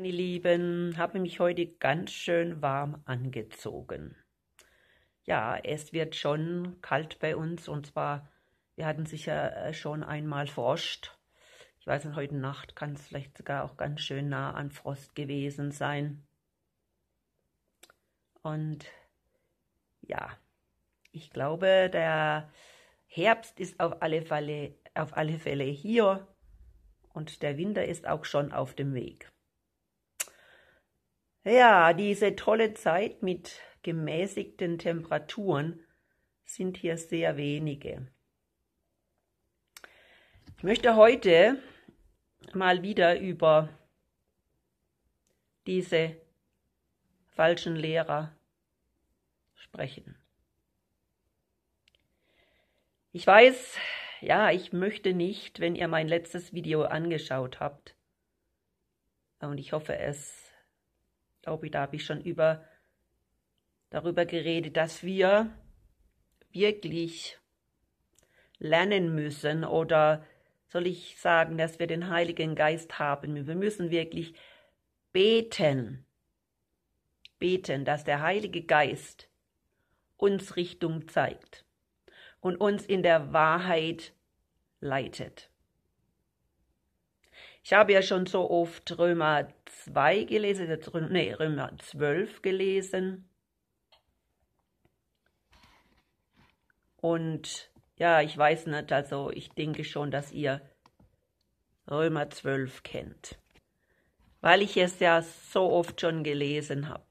meine Lieben, habe mich heute ganz schön warm angezogen. Ja, es wird schon kalt bei uns und zwar, wir hatten sicher äh, schon einmal Frost. Ich weiß nicht, heute Nacht kann es vielleicht sogar auch ganz schön nah an Frost gewesen sein. Und ja, ich glaube, der Herbst ist auf alle Fälle, auf alle Fälle hier und der Winter ist auch schon auf dem Weg. Ja, diese tolle Zeit mit gemäßigten Temperaturen sind hier sehr wenige. Ich möchte heute mal wieder über diese falschen Lehrer sprechen. Ich weiß, ja, ich möchte nicht, wenn ihr mein letztes Video angeschaut habt, und ich hoffe es glaube ich, da habe ich schon über darüber geredet, dass wir wirklich lernen müssen oder soll ich sagen, dass wir den Heiligen Geist haben. Wir müssen wirklich beten, beten, dass der Heilige Geist uns Richtung zeigt und uns in der Wahrheit leitet. Ich habe ja schon so oft Römer 2 gelesen, nee, Römer 12 gelesen. Und ja, ich weiß nicht, also ich denke schon, dass ihr Römer 12 kennt, weil ich es ja so oft schon gelesen habe.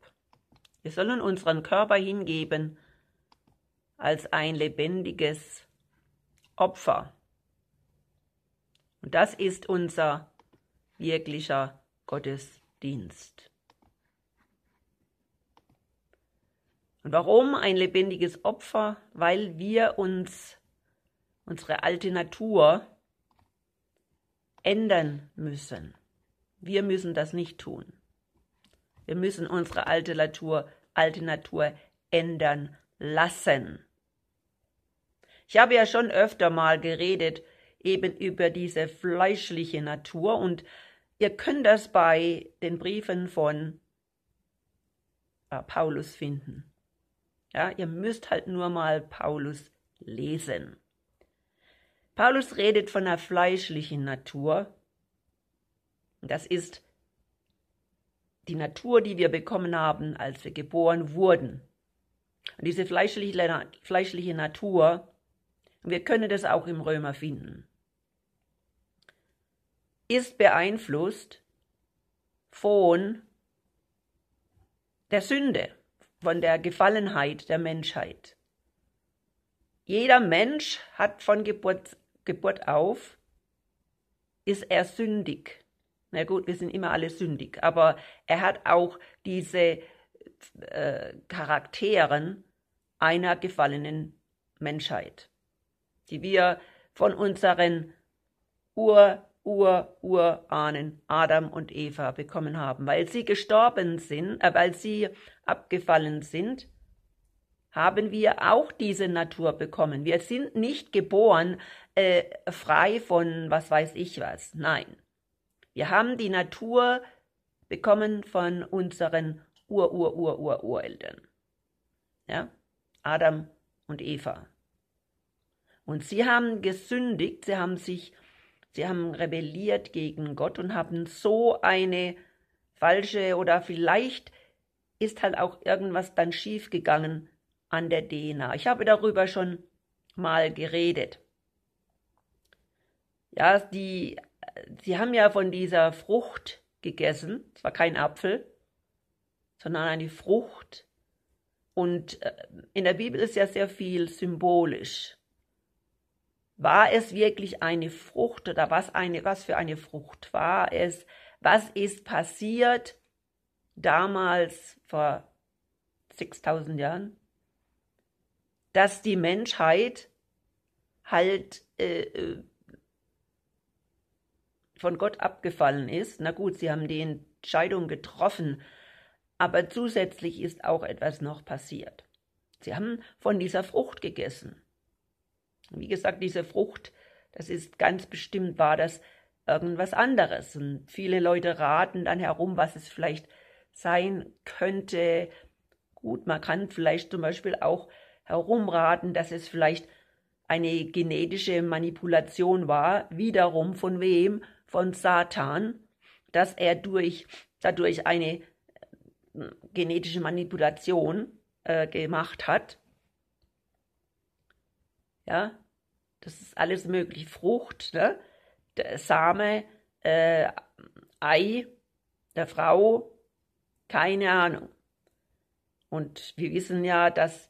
Wir sollen unseren Körper hingeben als ein lebendiges Opfer. Und das ist unser Körper jeglicher Gottesdienst. Und warum ein lebendiges Opfer? Weil wir uns, unsere alte Natur, ändern müssen. Wir müssen das nicht tun. Wir müssen unsere alte Natur, alte Natur ändern lassen. Ich habe ja schon öfter mal geredet eben über diese fleischliche Natur und Ihr könnt das bei den Briefen von äh, Paulus finden. Ja, ihr müsst halt nur mal Paulus lesen. Paulus redet von einer fleischlichen Natur. Das ist die Natur, die wir bekommen haben, als wir geboren wurden. Und diese fleischliche, fleischliche Natur, wir können das auch im Römer finden ist beeinflusst von der Sünde, von der Gefallenheit der Menschheit. Jeder Mensch hat von Geburt, Geburt auf, ist er sündig. Na gut, wir sind immer alle sündig, aber er hat auch diese äh, Charakteren einer gefallenen Menschheit, die wir von unseren Ur Ur-Urahnen Adam und Eva bekommen haben. Weil sie gestorben sind, äh, weil sie abgefallen sind, haben wir auch diese Natur bekommen. Wir sind nicht geboren äh, frei von was weiß ich was. Nein. Wir haben die Natur bekommen von unseren Ur-Ur-Ur-Ur-Ureltern. Ja? Adam und Eva. Und sie haben gesündigt, sie haben sich Sie haben rebelliert gegen Gott und haben so eine falsche oder vielleicht ist halt auch irgendwas dann schiefgegangen an der DNA. Ich habe darüber schon mal geredet. Ja, die, sie haben ja von dieser Frucht gegessen. zwar kein Apfel, sondern eine Frucht. Und äh, in der Bibel ist ja sehr viel symbolisch. War es wirklich eine Frucht oder was eine, was für eine Frucht war es? Was ist passiert damals vor 6000 Jahren? Dass die Menschheit halt äh, äh, von Gott abgefallen ist. Na gut, sie haben die Entscheidung getroffen, aber zusätzlich ist auch etwas noch passiert. Sie haben von dieser Frucht gegessen. Wie gesagt, diese Frucht, das ist ganz bestimmt, war das irgendwas anderes. Und viele Leute raten dann herum, was es vielleicht sein könnte. Gut, man kann vielleicht zum Beispiel auch herumraten, dass es vielleicht eine genetische Manipulation war, wiederum von wem? Von Satan, dass er durch, dadurch eine äh, genetische Manipulation äh, gemacht hat. Ja, das ist alles möglich. Frucht, ne? Der Same, äh, Ei der Frau, keine Ahnung. Und wir wissen ja, dass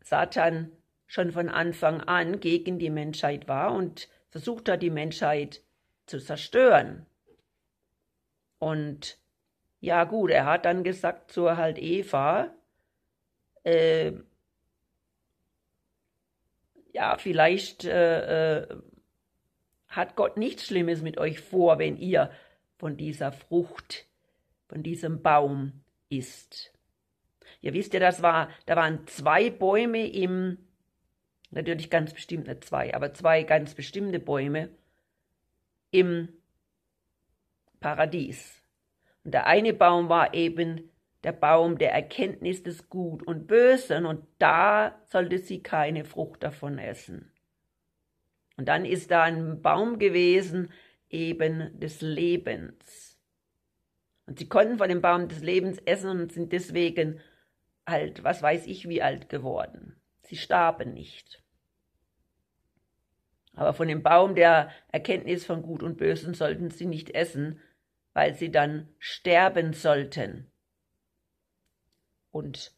Satan schon von Anfang an gegen die Menschheit war und versucht hat, die Menschheit zu zerstören. Und ja gut, er hat dann gesagt zur halt Eva, äh, ja, vielleicht äh, äh, hat Gott nichts Schlimmes mit euch vor, wenn ihr von dieser Frucht, von diesem Baum isst. Ihr wisst ja, das war, da waren zwei Bäume im, natürlich ganz bestimmt nicht zwei, aber zwei ganz bestimmte Bäume im Paradies. Und der eine Baum war eben der Baum der Erkenntnis des Gut und Bösen, und da sollte sie keine Frucht davon essen. Und dann ist da ein Baum gewesen, eben des Lebens. Und sie konnten von dem Baum des Lebens essen und sind deswegen alt, was weiß ich, wie alt geworden. Sie starben nicht. Aber von dem Baum der Erkenntnis von Gut und Bösen sollten sie nicht essen, weil sie dann sterben sollten. Und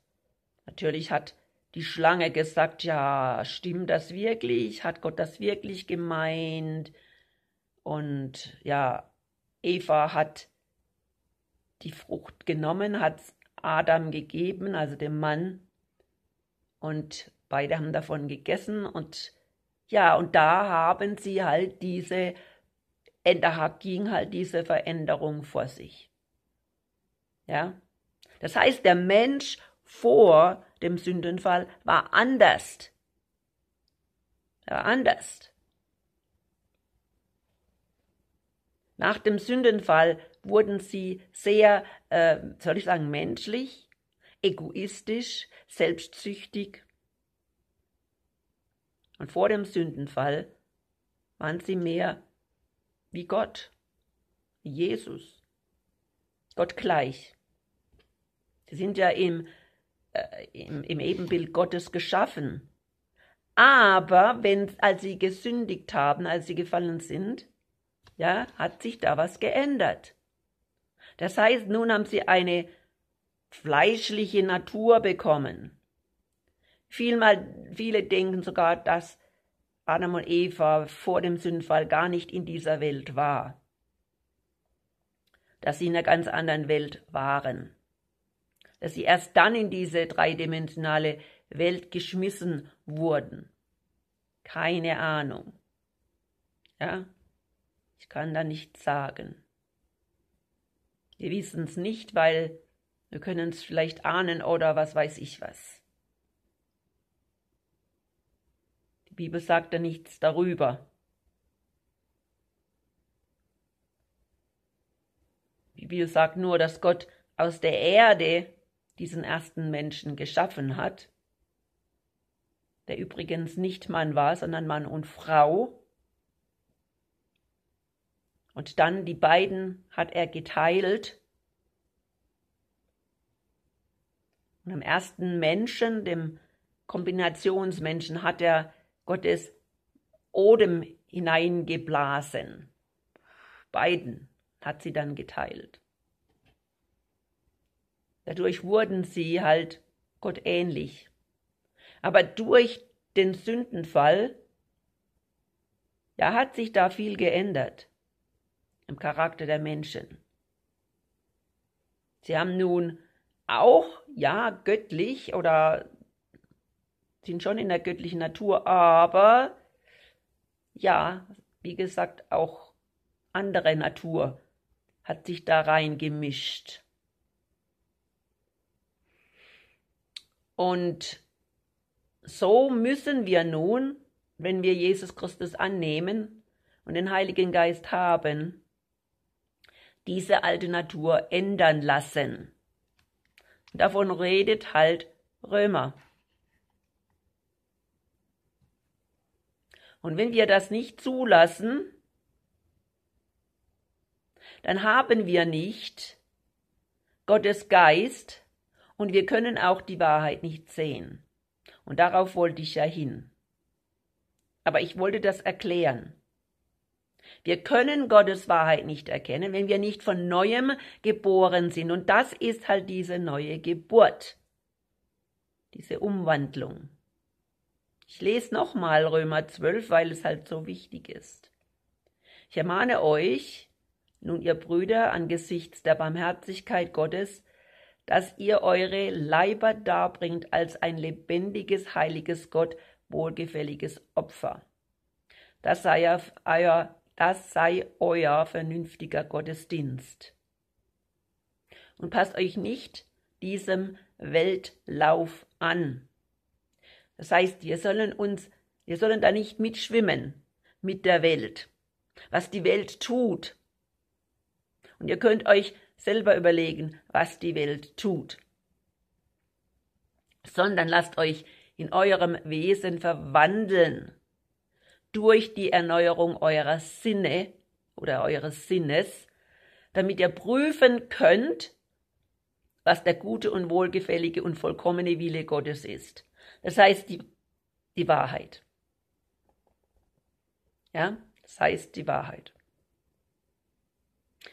natürlich hat die Schlange gesagt, ja, stimmt das wirklich? Hat Gott das wirklich gemeint? Und ja, Eva hat die Frucht genommen, hat Adam gegeben, also dem Mann. Und beide haben davon gegessen. Und ja, und da haben sie halt diese, da ging halt diese Veränderung vor sich. Ja, das heißt, der Mensch vor dem Sündenfall war anders. Er war anders. Nach dem Sündenfall wurden sie sehr, äh, soll ich sagen, menschlich, egoistisch, selbstsüchtig. Und vor dem Sündenfall waren sie mehr wie Gott, wie Jesus, Gott gleich. Sie sind ja im, äh, im, im Ebenbild Gottes geschaffen. Aber wenn, als sie gesündigt haben, als sie gefallen sind, ja, hat sich da was geändert. Das heißt, nun haben sie eine fleischliche Natur bekommen. Vielmal, viele denken sogar, dass Adam und Eva vor dem Sündfall gar nicht in dieser Welt war. Dass sie in einer ganz anderen Welt waren dass sie erst dann in diese dreidimensionale Welt geschmissen wurden. Keine Ahnung. Ja, ich kann da nichts sagen. Wir wissen es nicht, weil wir können es vielleicht ahnen oder was weiß ich was. Die Bibel sagt da nichts darüber. Die Bibel sagt nur, dass Gott aus der Erde diesen ersten Menschen geschaffen hat, der übrigens nicht Mann war, sondern Mann und Frau. Und dann die beiden hat er geteilt. Und am ersten Menschen, dem Kombinationsmenschen, hat er Gottes Odem hineingeblasen. Beiden hat sie dann geteilt. Dadurch wurden sie halt Gott ähnlich. Aber durch den Sündenfall, da hat sich da viel geändert im Charakter der Menschen. Sie haben nun auch, ja, göttlich oder sind schon in der göttlichen Natur, aber ja, wie gesagt, auch andere Natur hat sich da reingemischt. Und so müssen wir nun, wenn wir Jesus Christus annehmen und den Heiligen Geist haben, diese alte Natur ändern lassen. Davon redet halt Römer. Und wenn wir das nicht zulassen, dann haben wir nicht Gottes Geist, und wir können auch die Wahrheit nicht sehen. Und darauf wollte ich ja hin. Aber ich wollte das erklären. Wir können Gottes Wahrheit nicht erkennen, wenn wir nicht von neuem geboren sind. Und das ist halt diese neue Geburt, diese Umwandlung. Ich lese nochmal Römer 12, weil es halt so wichtig ist. Ich ermahne euch, nun ihr Brüder, angesichts der Barmherzigkeit Gottes, dass ihr eure Leiber darbringt als ein lebendiges, heiliges Gott, wohlgefälliges Opfer. Das sei euer, das sei euer vernünftiger Gottesdienst. Und passt euch nicht diesem Weltlauf an. Das heißt, wir sollen uns, wir sollen da nicht mitschwimmen mit der Welt, was die Welt tut. Und ihr könnt euch selber überlegen, was die Welt tut, sondern lasst euch in eurem Wesen verwandeln durch die Erneuerung eurer Sinne oder eures Sinnes, damit ihr prüfen könnt, was der gute und wohlgefällige und vollkommene Wille Gottes ist. Das heißt die, die Wahrheit. Ja, das heißt die Wahrheit.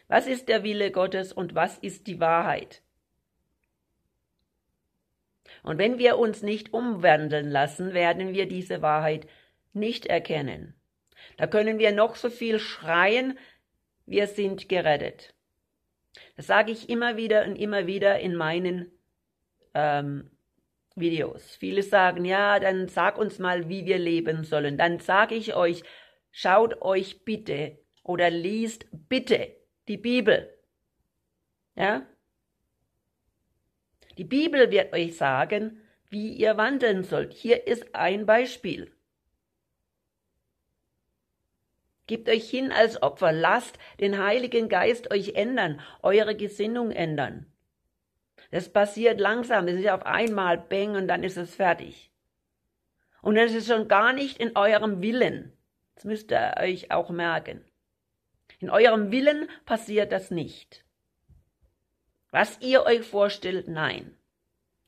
Was ist der Wille Gottes und was ist die Wahrheit? Und wenn wir uns nicht umwandeln lassen, werden wir diese Wahrheit nicht erkennen. Da können wir noch so viel schreien, wir sind gerettet. Das sage ich immer wieder und immer wieder in meinen ähm, Videos. Viele sagen, ja, dann sag uns mal, wie wir leben sollen. Dann sage ich euch, schaut euch bitte oder liest bitte die Bibel. Ja? Die Bibel wird euch sagen, wie ihr wandeln sollt. Hier ist ein Beispiel. Gebt euch hin als Opfer, lasst den Heiligen Geist euch ändern, eure Gesinnung ändern. Das passiert langsam, es ist auf einmal Bang und dann ist es fertig. Und das ist schon gar nicht in eurem Willen. Das müsst ihr euch auch merken. In eurem Willen passiert das nicht. Was ihr euch vorstellt, nein.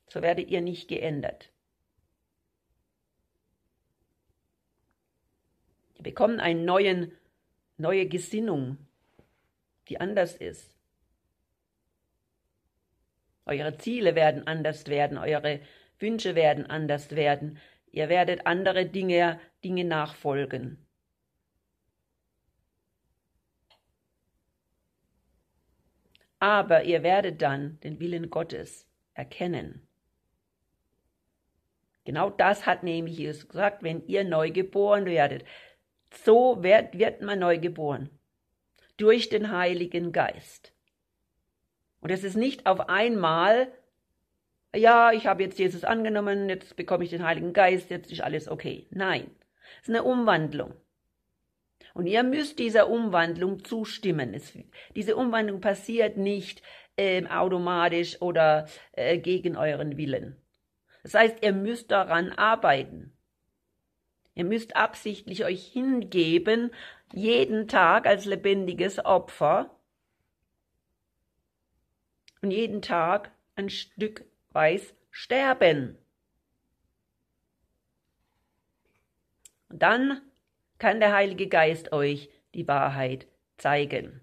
So werdet ihr nicht geändert. Ihr bekommt einen neuen, neue Gesinnung, die anders ist. Eure Ziele werden anders werden, eure Wünsche werden anders werden. Ihr werdet andere Dinge, Dinge nachfolgen. aber ihr werdet dann den Willen Gottes erkennen. Genau das hat nämlich Jesus gesagt, wenn ihr neu geboren werdet. So wird, wird man neu geboren. Durch den Heiligen Geist. Und es ist nicht auf einmal, ja, ich habe jetzt Jesus angenommen, jetzt bekomme ich den Heiligen Geist, jetzt ist alles okay. Nein, es ist eine Umwandlung. Und ihr müsst dieser Umwandlung zustimmen. Es, diese Umwandlung passiert nicht äh, automatisch oder äh, gegen euren Willen. Das heißt, ihr müsst daran arbeiten. Ihr müsst absichtlich euch hingeben, jeden Tag als lebendiges Opfer und jeden Tag ein Stück weiß sterben. Und dann kann der Heilige Geist euch die Wahrheit zeigen.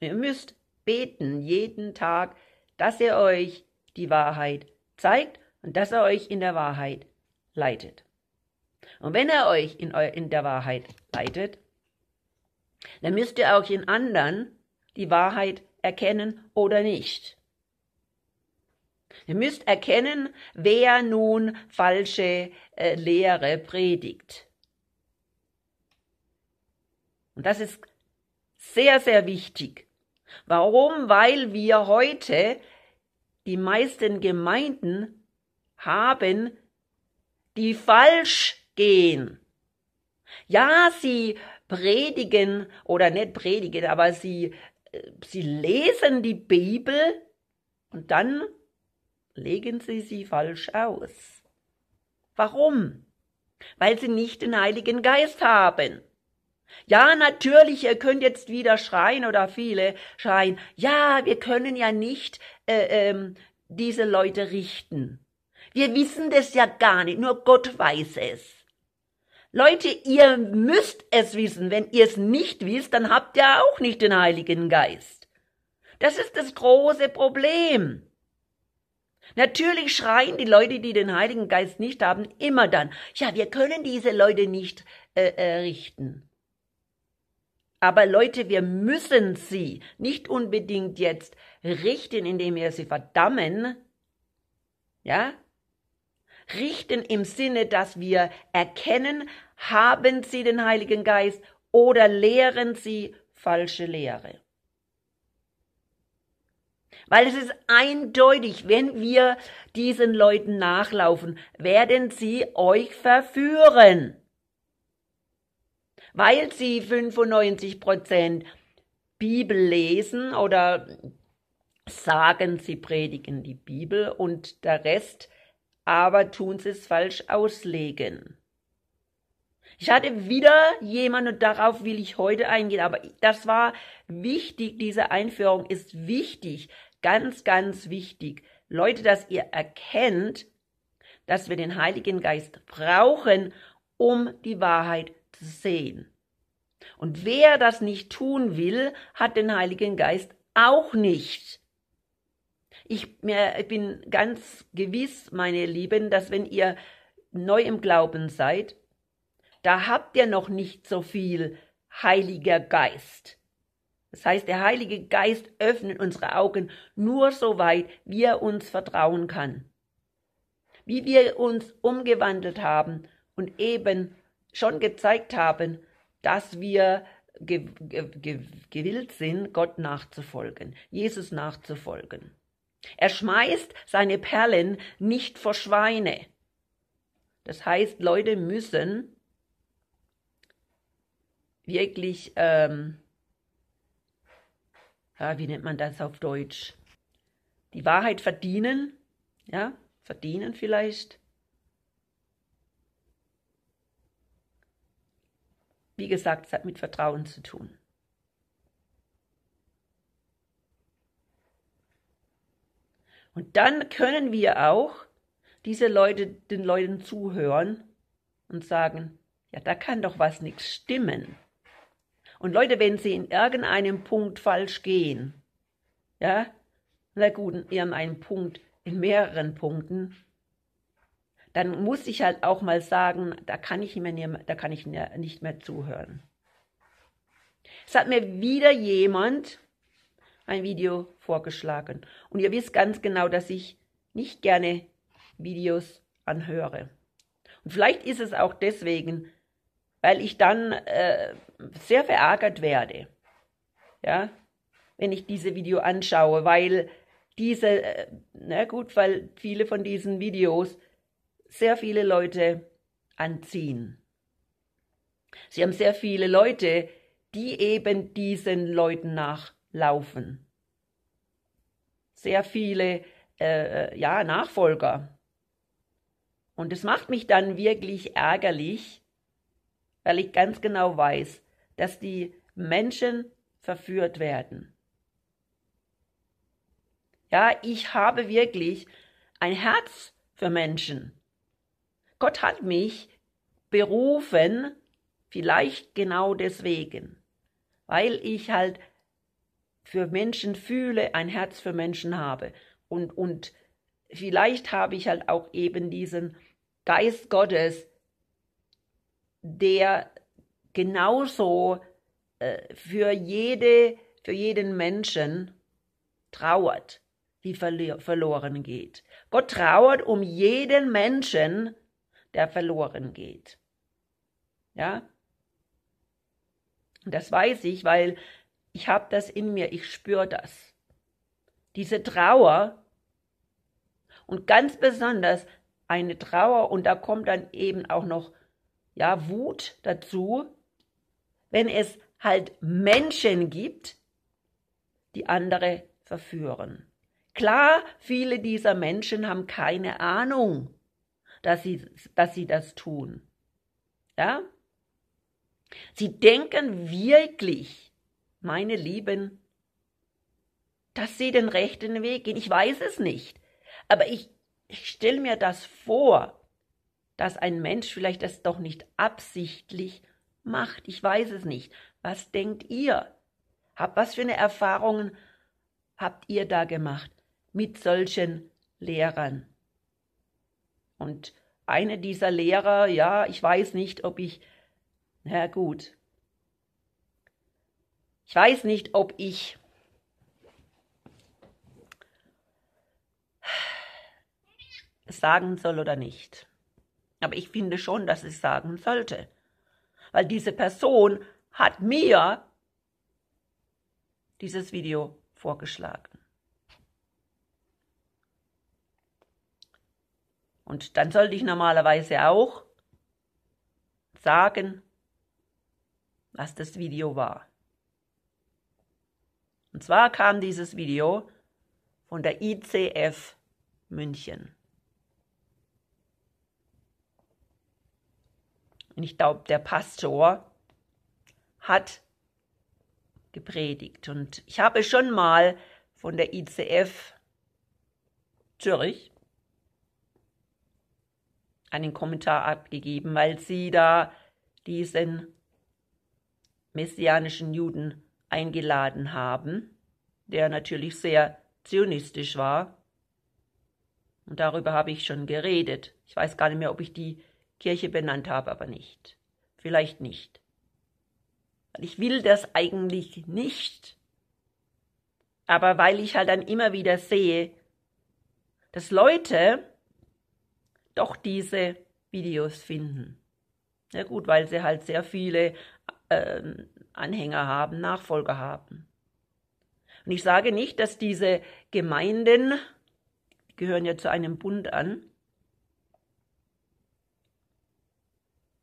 Ihr müsst beten jeden Tag, dass er euch die Wahrheit zeigt und dass er euch in der Wahrheit leitet. Und wenn er euch in, eu in der Wahrheit leitet, dann müsst ihr auch in anderen die Wahrheit erkennen oder nicht. Ihr müsst erkennen, wer nun falsche äh, Lehre predigt. Und das ist sehr, sehr wichtig. Warum? Weil wir heute die meisten Gemeinden haben, die falsch gehen. Ja, sie predigen oder nicht predigen, aber sie, äh, sie lesen die Bibel und dann legen sie sie falsch aus. Warum? Weil sie nicht den Heiligen Geist haben. Ja, natürlich, ihr könnt jetzt wieder schreien oder viele schreien. Ja, wir können ja nicht äh, ähm, diese Leute richten. Wir wissen das ja gar nicht, nur Gott weiß es. Leute, ihr müsst es wissen. Wenn ihr es nicht wisst, dann habt ihr auch nicht den Heiligen Geist. Das ist das große Problem. Natürlich schreien die Leute, die den Heiligen Geist nicht haben, immer dann, ja, wir können diese Leute nicht äh, äh, richten. Aber Leute, wir müssen sie nicht unbedingt jetzt richten, indem wir sie verdammen. Ja? Richten im Sinne, dass wir erkennen, haben sie den Heiligen Geist oder lehren sie falsche Lehre. Weil es ist eindeutig, wenn wir diesen Leuten nachlaufen, werden sie euch verführen weil sie 95 Bibel lesen oder sagen, sie predigen die Bibel und der Rest aber tun sie es falsch auslegen. Ich hatte wieder jemanden und darauf will ich heute eingehen, aber das war wichtig, diese Einführung ist wichtig, ganz, ganz wichtig. Leute, dass ihr erkennt, dass wir den Heiligen Geist brauchen, um die Wahrheit sehen. Und wer das nicht tun will, hat den Heiligen Geist auch nicht. Ich bin ganz gewiss, meine Lieben, dass wenn ihr neu im Glauben seid, da habt ihr noch nicht so viel Heiliger Geist. Das heißt, der Heilige Geist öffnet unsere Augen nur so weit, wie er uns vertrauen kann. Wie wir uns umgewandelt haben und eben schon gezeigt haben, dass wir gewillt sind, Gott nachzufolgen, Jesus nachzufolgen. Er schmeißt seine Perlen nicht vor Schweine. Das heißt, Leute müssen wirklich, ähm, ja, wie nennt man das auf Deutsch? Die Wahrheit verdienen, ja, verdienen vielleicht Wie gesagt, es hat mit Vertrauen zu tun. Und dann können wir auch diese Leute den Leuten zuhören und sagen, ja, da kann doch was nichts stimmen. Und Leute, wenn sie in irgendeinem Punkt falsch gehen, ja, na gut, in irgendeinem Punkt, in mehreren Punkten, dann muss ich halt auch mal sagen, da kann ich, mir nie, da kann ich nicht mehr zuhören. Es hat mir wieder jemand ein Video vorgeschlagen. Und ihr wisst ganz genau, dass ich nicht gerne Videos anhöre. Und vielleicht ist es auch deswegen, weil ich dann äh, sehr verärgert werde, ja, wenn ich diese Video anschaue, weil diese, äh, na gut, weil viele von diesen Videos sehr viele Leute anziehen. Sie haben sehr viele Leute, die eben diesen Leuten nachlaufen. Sehr viele äh, äh, ja, Nachfolger. Und es macht mich dann wirklich ärgerlich, weil ich ganz genau weiß, dass die Menschen verführt werden. Ja, ich habe wirklich ein Herz für Menschen. Gott hat mich berufen, vielleicht genau deswegen, weil ich halt für Menschen fühle, ein Herz für Menschen habe. Und, und vielleicht habe ich halt auch eben diesen Geist Gottes, der genauso äh, für, jede, für jeden Menschen trauert, die verli- verloren geht. Gott trauert um jeden Menschen, der verloren geht. Ja? Und das weiß ich, weil ich habe das in mir, ich spüre das. Diese Trauer und ganz besonders eine Trauer und da kommt dann eben auch noch ja Wut dazu, wenn es halt Menschen gibt, die andere verführen. Klar, viele dieser Menschen haben keine Ahnung dass sie, dass sie das tun. Ja? Sie denken wirklich, meine Lieben, dass sie den rechten Weg gehen. Ich weiß es nicht. Aber ich, ich stelle mir das vor, dass ein Mensch vielleicht das doch nicht absichtlich macht. Ich weiß es nicht. Was denkt ihr? Habt was für eine Erfahrungen habt ihr da gemacht mit solchen Lehrern? Und eine dieser Lehrer, ja, ich weiß nicht, ob ich, na gut, ich weiß nicht, ob ich sagen soll oder nicht. Aber ich finde schon, dass ich sagen sollte. Weil diese Person hat mir dieses Video vorgeschlagen. Und dann sollte ich normalerweise auch sagen, was das Video war. Und zwar kam dieses Video von der ICF München. Und ich glaube, der Pastor hat gepredigt. Und ich habe schon mal von der ICF Zürich einen Kommentar abgegeben, weil sie da diesen messianischen Juden eingeladen haben, der natürlich sehr zionistisch war. Und darüber habe ich schon geredet. Ich weiß gar nicht mehr, ob ich die Kirche benannt habe, aber nicht. Vielleicht nicht. Weil ich will das eigentlich nicht. Aber weil ich halt dann immer wieder sehe, dass Leute doch diese Videos finden. Ja gut, weil sie halt sehr viele ähm, Anhänger haben, Nachfolger haben. Und ich sage nicht, dass diese Gemeinden, die gehören ja zu einem Bund an,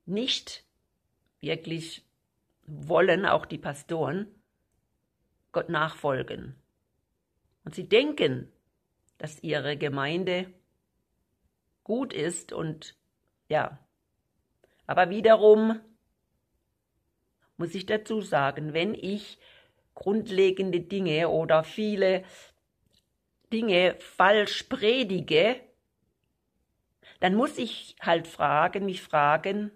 nicht wirklich wollen, auch die Pastoren, Gott nachfolgen. Und sie denken, dass ihre Gemeinde gut ist und ja. Aber wiederum muss ich dazu sagen, wenn ich grundlegende Dinge oder viele Dinge falsch predige, dann muss ich halt fragen, mich fragen,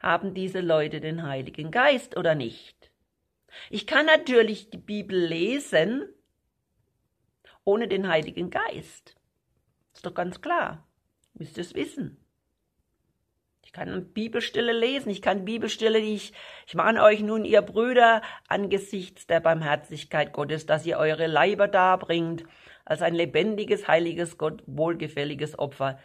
haben diese Leute den Heiligen Geist oder nicht? Ich kann natürlich die Bibel lesen ohne den Heiligen Geist. Ist doch ganz klar. Müsst ihr es wissen. Ich kann Bibelstelle lesen, ich kann Bibelstelle, die ich, ich mahne euch nun, ihr Brüder, angesichts der Barmherzigkeit Gottes, dass ihr eure Leiber darbringt, als ein lebendiges, heiliges, Gott wohlgefälliges Opfer.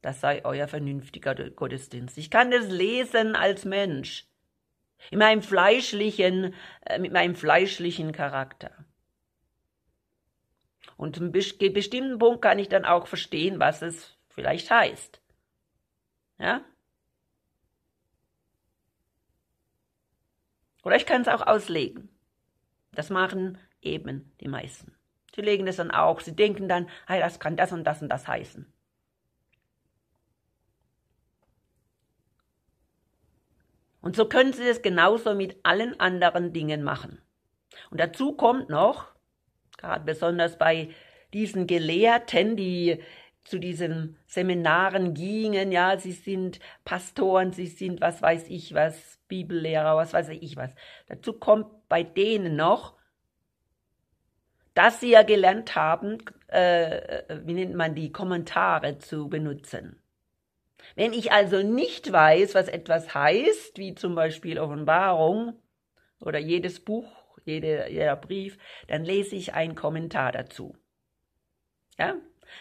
Das sei euer vernünftiger Gottesdienst. Ich kann das lesen als Mensch. In meinem fleischlichen, äh, mit meinem fleischlichen Charakter. Und zum bestimmten Punkt kann ich dann auch verstehen, was es vielleicht heißt. Ja? Oder ich kann es auch auslegen. Das machen eben die meisten. Sie legen es dann auch, sie denken dann, hey, ah das kann das und das und das heißen. Und so können Sie es genauso mit allen anderen Dingen machen. Und dazu kommt noch, gerade besonders bei diesen Gelehrten, die zu diesen Seminaren gingen, ja, sie sind Pastoren, sie sind was weiß ich was, Bibellehrer, was weiß ich was. Dazu kommt bei denen noch, dass sie ja gelernt haben, äh, wie nennt man die, Kommentare zu benutzen. Wenn ich also nicht weiß, was etwas heißt, wie zum Beispiel Offenbarung oder jedes Buch jeder, jeder Brief, dann lese ich einen Kommentar dazu. Ja?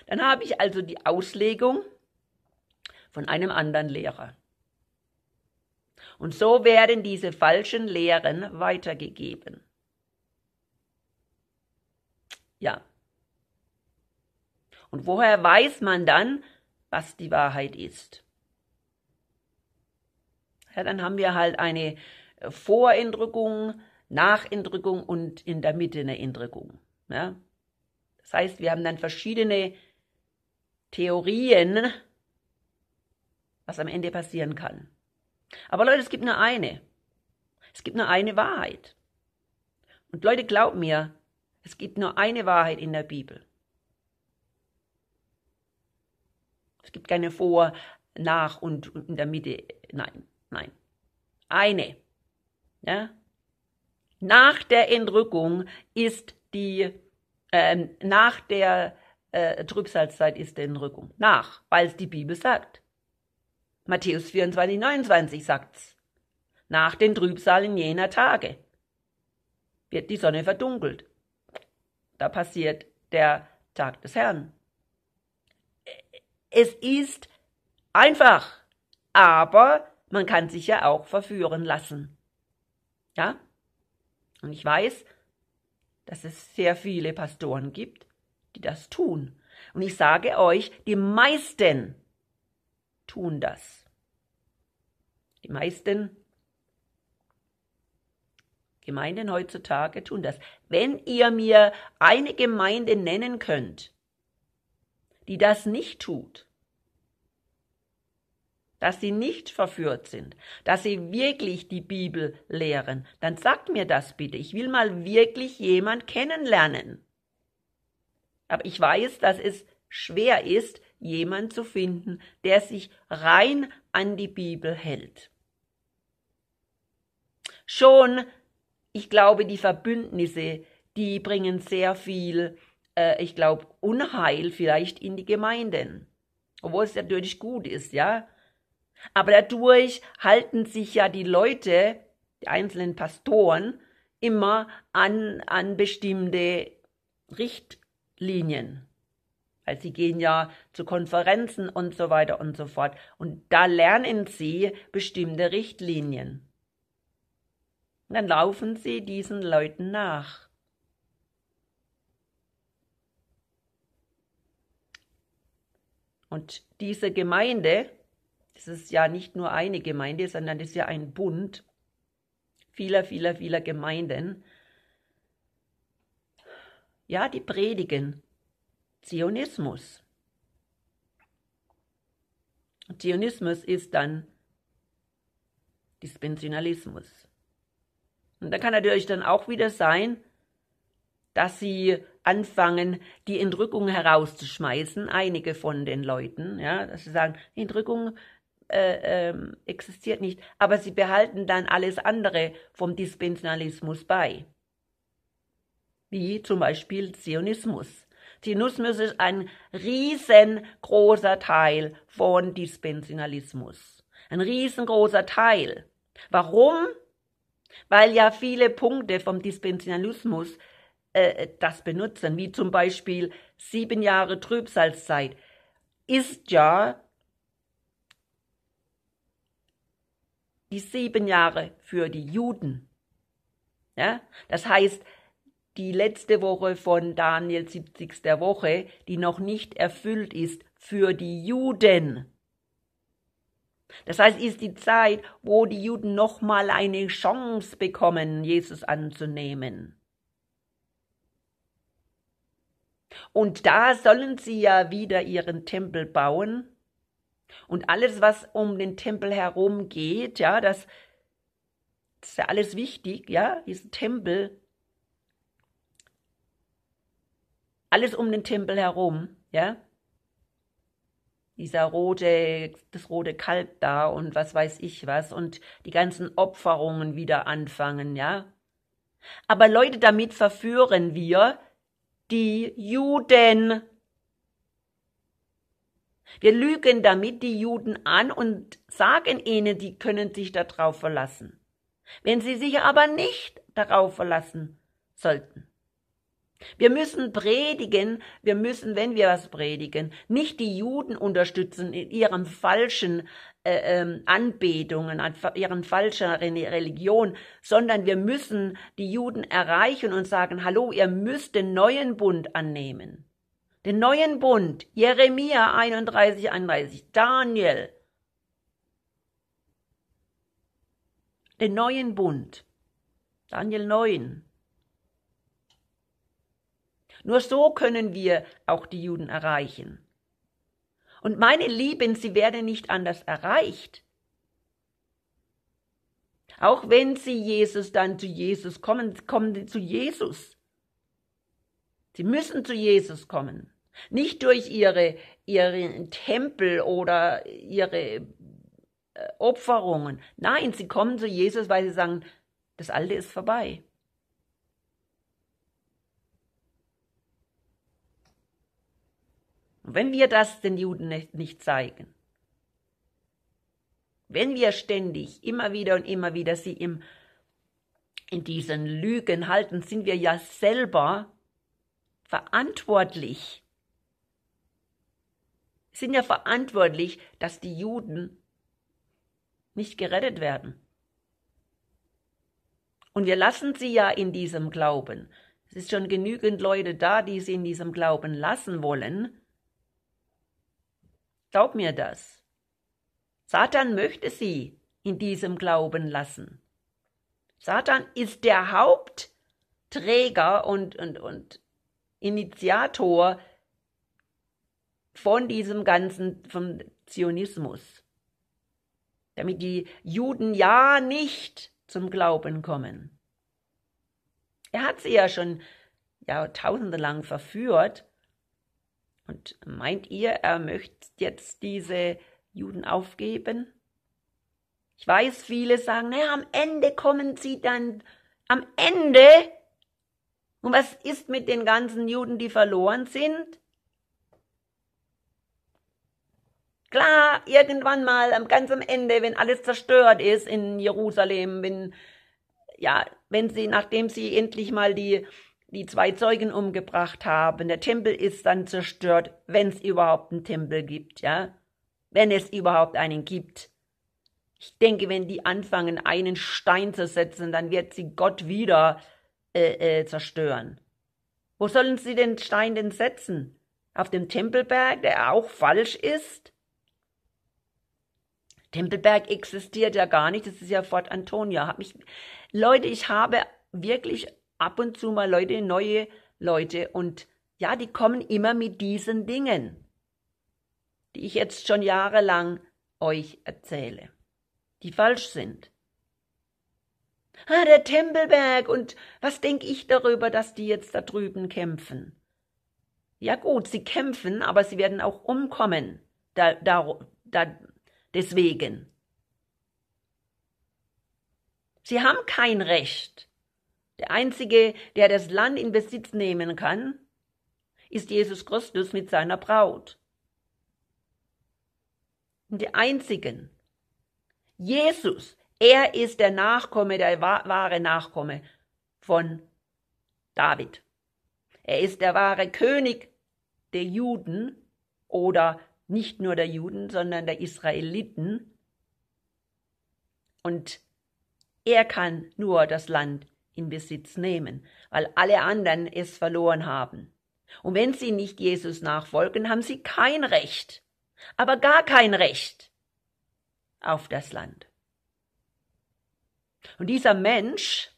Dann habe ich also die Auslegung von einem anderen Lehrer. Und so werden diese falschen Lehren weitergegeben. Ja. Und woher weiß man dann, was die Wahrheit ist? Ja, dann haben wir halt eine Voreindrückung nach Entrückung und in der Mitte eine Entrückung. Ja? Ne? Das heißt, wir haben dann verschiedene Theorien, was am Ende passieren kann. Aber Leute, es gibt nur eine. Es gibt nur eine Wahrheit. Und Leute, glaubt mir, es gibt nur eine Wahrheit in der Bibel. Es gibt keine Vor, Nach und, und in der Mitte. Nein, nein. Eine. Ja? Nach der Entrückung ist die, ähm, nach der äh, Trübsalzeit ist die Entrückung. Nach, weil es die Bibel sagt. Matthäus 24, 29 sagt's. Nach den Trübsalen jener Tage wird die Sonne verdunkelt. Da passiert der Tag des Herrn. Es ist einfach, aber man kann sich ja auch verführen lassen. Ja, und ich weiß, dass es sehr viele Pastoren gibt, die das tun. Und ich sage euch, die meisten tun das. Die meisten Gemeinden heutzutage tun das. Wenn ihr mir eine Gemeinde nennen könnt, die das nicht tut, dass sie nicht verführt sind, dass sie wirklich die Bibel lehren, dann sagt mir das bitte. Ich will mal wirklich jemand kennenlernen. Aber ich weiß, dass es schwer ist, jemand zu finden, der sich rein an die Bibel hält. Schon, ich glaube, die Verbündnisse, die bringen sehr viel, äh, ich glaube, Unheil vielleicht in die Gemeinden. Obwohl es natürlich gut ist, ja aber dadurch halten sich ja die Leute, die einzelnen Pastoren, immer an, an bestimmte Richtlinien. Weil sie gehen ja zu Konferenzen und so weiter und so fort. Und da lernen sie bestimmte Richtlinien. Und dann laufen sie diesen Leuten nach. Und diese Gemeinde das ist ja nicht nur eine Gemeinde, sondern das ist ja ein Bund vieler, vieler, vieler Gemeinden. Ja, die predigen Zionismus. Zionismus ist dann Dispensionalismus. Und da kann natürlich dann auch wieder sein, dass sie anfangen, die Entrückung herauszuschmeißen, einige von den Leuten, ja, dass sie sagen, Entrückung äh, ähm, existiert nicht, aber sie behalten dann alles andere vom Dispensationalismus bei. Wie zum Beispiel Zionismus. Zionismus ist ein riesengroßer Teil von Dispensationalismus. Ein riesengroßer Teil. Warum? Weil ja viele Punkte vom Dispensationalismus äh, das benutzen, wie zum Beispiel sieben Jahre Trübsalzeit, ist ja die sieben Jahre für die Juden. Ja? Das heißt, die letzte Woche von Daniel 70. Woche, die noch nicht erfüllt ist für die Juden. Das heißt, ist die Zeit, wo die Juden nochmal eine Chance bekommen, Jesus anzunehmen. Und da sollen sie ja wieder ihren Tempel bauen und alles, was um den Tempel herum geht, ja, das, das ist ja alles wichtig, ja, diesen Tempel. Alles um den Tempel herum, ja. Dieser rote, das rote Kalb da und was weiß ich was und die ganzen Opferungen wieder anfangen, ja. Aber Leute, damit verführen wir die Juden. Wir lügen damit die Juden an und sagen ihnen, die können sich darauf verlassen. Wenn sie sich aber nicht darauf verlassen sollten. Wir müssen predigen, wir müssen, wenn wir was predigen, nicht die Juden unterstützen in ihren falschen äh, ähm, Anbetungen, an ihren falschen Religion, sondern wir müssen die Juden erreichen und sagen, hallo, ihr müsst den neuen Bund annehmen den neuen Bund, Jeremia 31, 31, Daniel, den neuen Bund, Daniel 9. Nur so können wir auch die Juden erreichen. Und meine Lieben, sie werden nicht anders erreicht. Auch wenn sie Jesus dann zu Jesus kommen, kommen sie zu Jesus. Sie müssen zu Jesus kommen. Nicht durch ihre, ihren Tempel oder ihre äh, Opferungen. Nein, sie kommen zu Jesus, weil sie sagen, das Alte ist vorbei. Und wenn wir das den Juden nicht zeigen, wenn wir ständig, immer wieder und immer wieder sie im, in diesen Lügen halten, sind wir ja selber verantwortlich sind ja verantwortlich, dass die Juden nicht gerettet werden. Und wir lassen sie ja in diesem Glauben. Es ist schon genügend Leute da, die sie in diesem Glauben lassen wollen. Glaub mir das. Satan möchte sie in diesem Glauben lassen. Satan ist der Hauptträger und, und, und Initiator von diesem ganzen, vom Zionismus. Damit die Juden ja nicht zum Glauben kommen. Er hat sie ja schon Jahrtausende lang verführt. Und meint ihr, er möchte jetzt diese Juden aufgeben? Ich weiß, viele sagen, naja, am Ende kommen sie dann, am Ende? Und was ist mit den ganzen Juden, die verloren sind? irgendwann mal am ganz Ende, wenn alles zerstört ist in Jerusalem, wenn ja, wenn sie nachdem sie endlich mal die die zwei Zeugen umgebracht haben, der Tempel ist dann zerstört, wenn es überhaupt einen Tempel gibt, ja? Wenn es überhaupt einen gibt. Ich denke, wenn die anfangen, einen Stein zu setzen, dann wird sie Gott wieder äh, äh, zerstören. Wo sollen sie den Stein denn setzen? Auf dem Tempelberg, der auch falsch ist? Tempelberg existiert ja gar nicht, das ist ja Fort Antonia. Hab mich, Leute, ich habe wirklich ab und zu mal Leute, neue Leute und ja, die kommen immer mit diesen Dingen, die ich jetzt schon jahrelang euch erzähle, die falsch sind. Ah, der Tempelberg und was denke ich darüber, dass die jetzt da drüben kämpfen? Ja gut, sie kämpfen, aber sie werden auch umkommen da, da, da, deswegen. Sie haben kein Recht. Der Einzige, der das Land in Besitz nehmen kann, ist Jesus Christus mit seiner Braut. Und die Einzigen. Jesus, er ist der Nachkomme, der wahre Nachkomme von David. Er ist der wahre König der Juden oder nicht nur der Juden, sondern der Israeliten. Und er kann nur das Land in Besitz nehmen, weil alle anderen es verloren haben. Und wenn sie nicht Jesus nachfolgen, haben sie kein Recht, aber gar kein Recht auf das Land. Und dieser Mensch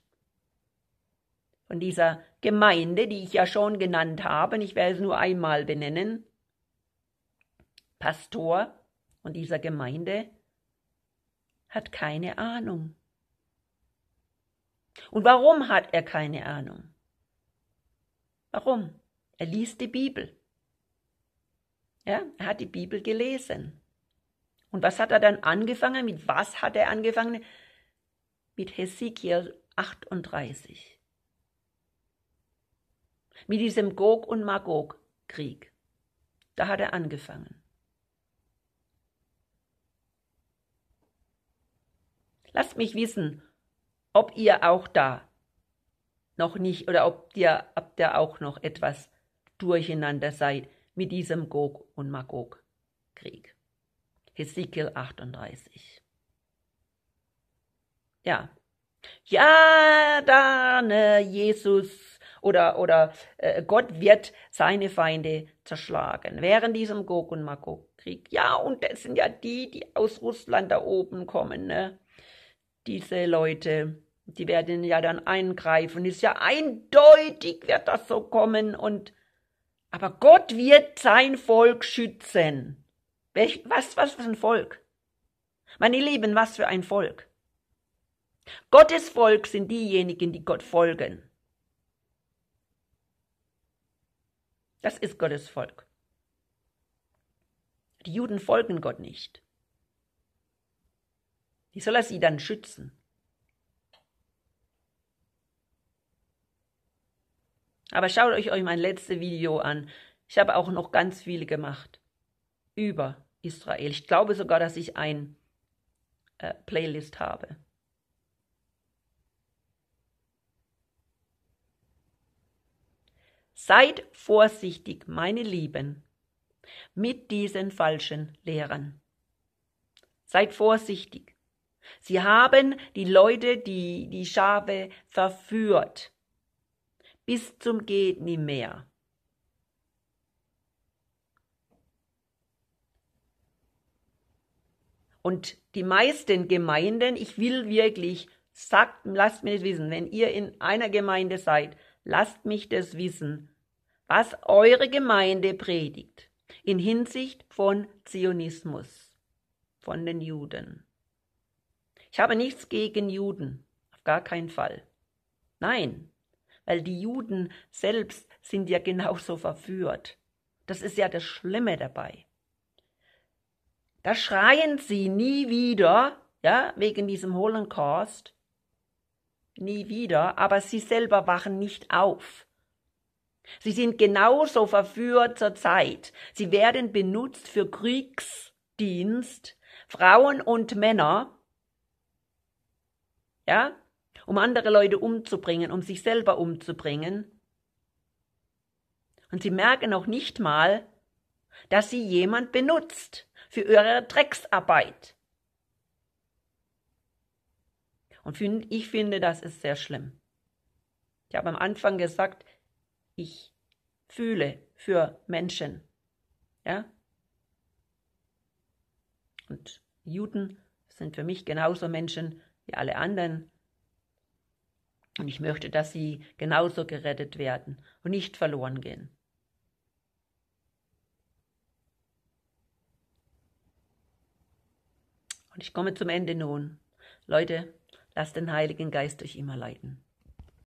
von dieser Gemeinde, die ich ja schon genannt habe, ich werde es nur einmal benennen, Pastor und dieser Gemeinde hat keine Ahnung. Und warum hat er keine Ahnung? Warum? Er liest die Bibel. Ja, er hat die Bibel gelesen. Und was hat er dann angefangen? Mit was hat er angefangen? Mit Hesekiel 38. Mit diesem Gog und Magog Krieg. Da hat er angefangen. Lasst mich wissen, ob ihr auch da noch nicht oder ob ihr, ob ihr auch noch etwas durcheinander seid mit diesem Gog und Magog Krieg. Hesekiel 38. Ja. Ja, da, ne, Jesus oder, oder äh, Gott wird seine Feinde zerschlagen während diesem Gog und Magog Krieg. Ja, und das sind ja die, die aus Russland da oben kommen, ne? diese Leute, die werden ja dann eingreifen. Ist ja eindeutig, wird das so kommen und aber Gott wird sein Volk schützen. Welch, was, was für ein Volk? Meine Lieben, was für ein Volk? Gottes Volk sind diejenigen, die Gott folgen. Das ist Gottes Volk. Die Juden folgen Gott nicht. Wie soll er sie dann schützen? Aber schaut euch mein letztes Video an. Ich habe auch noch ganz viele gemacht über Israel. Ich glaube sogar, dass ich ein äh, Playlist habe. Seid vorsichtig, meine Lieben, mit diesen falschen Lehrern. Seid vorsichtig. Sie haben die Leute, die die Schafe verführt, bis zum geht nie mehr. Und die meisten Gemeinden, ich will wirklich, sagt, lasst mir das wissen, wenn ihr in einer Gemeinde seid, lasst mich das wissen, was eure Gemeinde predigt in Hinsicht von Zionismus, von den Juden. Ich habe nichts gegen Juden, auf gar keinen Fall. Nein, weil die Juden selbst sind ja genauso verführt. Das ist ja das Schlimme dabei. Da schreien sie nie wieder, ja, wegen diesem Holocaust, nie wieder, aber sie selber wachen nicht auf. Sie sind genauso verführt zur Zeit. Sie werden benutzt für Kriegsdienst, Frauen und Männer, ja, um andere Leute umzubringen, um sich selber umzubringen. Und sie merken noch nicht mal, dass sie jemand benutzt für ihre Drecksarbeit. Und find, ich finde, das ist sehr schlimm. Ich habe am Anfang gesagt, ich fühle für Menschen. Ja? Und Juden sind für mich genauso Menschen wie alle anderen. Und ich möchte, dass sie genauso gerettet werden und nicht verloren gehen. Und ich komme zum Ende nun. Leute, lasst den Heiligen Geist euch immer leiten.